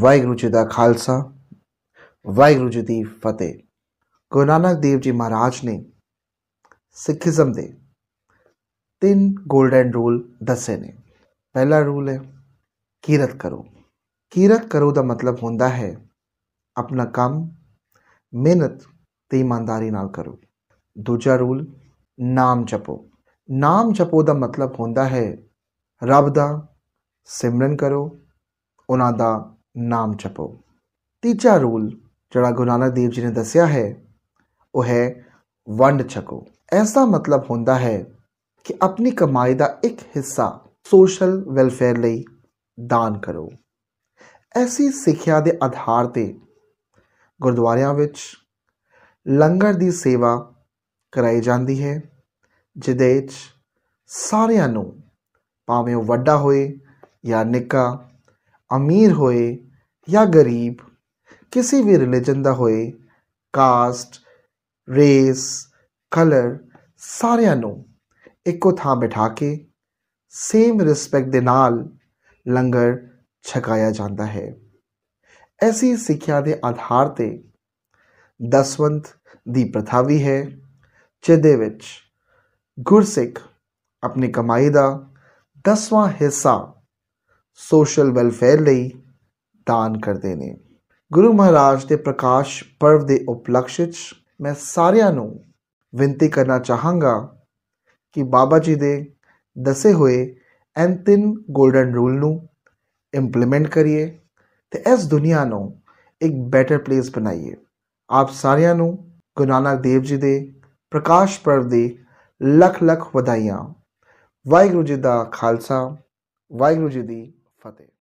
ਵਾਹਿਗੁਰੂ ਜੀ ਦਾ ਖਾਲਸਾ ਵਾਹਿਗੁਰੂ ਜੀ ਦੀ ਫਤਿਹ ਗੁਰੂ ਨਾਨਕ ਦੇਵ ਜੀ ਮਹਾਰਾਜ ਨੇ ਸਿੱਖੀਜ਼ਮ ਦੇ ਤਿੰਨ 골ਡਨ ਰੂਲ ਦੱਸੇ ਨੇ ਪਹਿਲਾ ਰੂਲ ਹੈ ਕੀਰਤ ਕਰੋ ਕੀਰਤ ਕਰੋ ਦਾ ਮਤਲਬ ਹੁੰਦਾ ਹੈ ਆਪਣਾ ਕੰਮ ਮਿਹਨਤ ਤੇ ਇਮਾਨਦਾਰੀ ਨਾਲ ਕਰੋ ਦੂਜਾ ਰੂਲ ਨਾਮ ਜਪੋ ਨਾਮ ਜਪੋ ਦਾ ਮਤਲਬ ਹੁੰਦਾ ਹੈ ਰੱਬ ਦਾ ਸਿਮਰਨ ਕਰੋ ਉਹਨਾਂ ਦਾ ਨਾਮ ਜਪੋ ਤੀਜਾ ਰੂਲ ਜਿਹੜਾ ਗੁਰੂ ਨਾਨਕ ਦੇਵ ਜੀ ਨੇ ਦੱਸਿਆ ਹੈ ਉਹ ਹੈ ਵੰਡ ਛਕੋ ਐਸਾ ਮਤਲਬ ਹੁੰਦਾ ਹੈ ਕਿ ਆਪਣੀ ਕਮਾਈ ਦਾ ਇੱਕ ਹਿੱਸਾ ਸੋਸ਼ਲ ਵੈਲਫੇਅਰ ਲਈ ਦਾਨ ਕਰੋ ਐਸੀ ਸਿੱਖਿਆ ਦੇ ਆਧਾਰ ਤੇ ਗੁਰਦੁਆਰਿਆਂ ਵਿੱਚ ਲੰਗਰ ਦੀ ਸੇਵਾ ਕਰਾਈ ਜਾਂਦੀ ਹੈ ਜਿਹਦੇ ਵਿੱਚ ਸਾਰਿਆਂ ਨੂੰ ਭਾਵੇਂ ਵੱਡਾ ਹੋਏ ਜਾਂ ਨਿੱਕਾ ਅਮੀਰ ਹੋਏ ਜਾਂ ਗਰੀਬ ਕਿਸੇ ਵੀ ਰਿਲੀਜਨ ਦਾ ਹੋਏ ਕਾਸਟ ਰੇਸ ਕਲਰ ਸਾਰਿਆਂ ਨੂੰ ਇੱਕੋ ਥਾਂ ਬਿਠਾ ਕੇ ਸੇਮ ਰਿਸਪੈਕਟ ਦੇ ਨਾਲ ਲੰਗਰ ਛਕਾਇਆ ਜਾਂਦਾ ਹੈ ਐਸੀ ਸਿੱਖਿਆ ਦੇ ਆਧਾਰ ਤੇ ਦਸਵੰਤ ਦੀ ਪ੍ਰਥਾ ਵੀ ਹੈ ਜਿਹਦੇ ਵਿੱਚ ਗੁਰਸਿੱਖ ਆਪਣੀ ਕਮਾਈ ਦਾ 10ਵਾਂ ਹਿੱਸਾ ਸੋਸ਼ਲ ਵੈਲਫੇਅਰ ਲਈ ਦਾਨ ਕਰਦੇ ਨੇ ਗੁਰੂ ਮਹਾਰਾਜ ਦੇ ਪ੍ਰਕਾਸ਼ ਪਰਵ ਦੇ ਉਪਲਕਸ਼ਿਤ ਮੈਂ ਸਾਰਿਆਂ ਨੂੰ ਬੇਨਤੀ ਕਰਨਾ ਚਾਹਾਂਗਾ ਕਿ ਬਾਬਾ ਜੀ ਦੇ ਦੱਸੇ ਹੋਏ ਐਨ ਗੋਲਡਨ ਰੂਲ ਨੂੰ ਇੰਪਲੀਮੈਂਟ ਕਰੀਏ ਤੇ ਇਸ ਦੁਨੀਆ ਨੂੰ ਇੱਕ ਬੈਟਰ ਪਲੇਸ ਬਣਾਈਏ ਆਪ ਸਾਰਿਆਂ ਨੂੰ ਗੁਰੂ ਨਾਨਕ ਦੇਵ ਜੀ ਦੇ ਪ੍ਰਕਾਸ਼ ਪਰਵ ਦੀ ਲੱਖ ਲੱਖ ਵਧਾਈਆਂ ਵਾਹਿਗੁਰੂ ਜੀ ਦਾ ਖਾਲਸਾ ਵਾਹਿਗੁਰੂ ਜੀ ਦੀ fateh.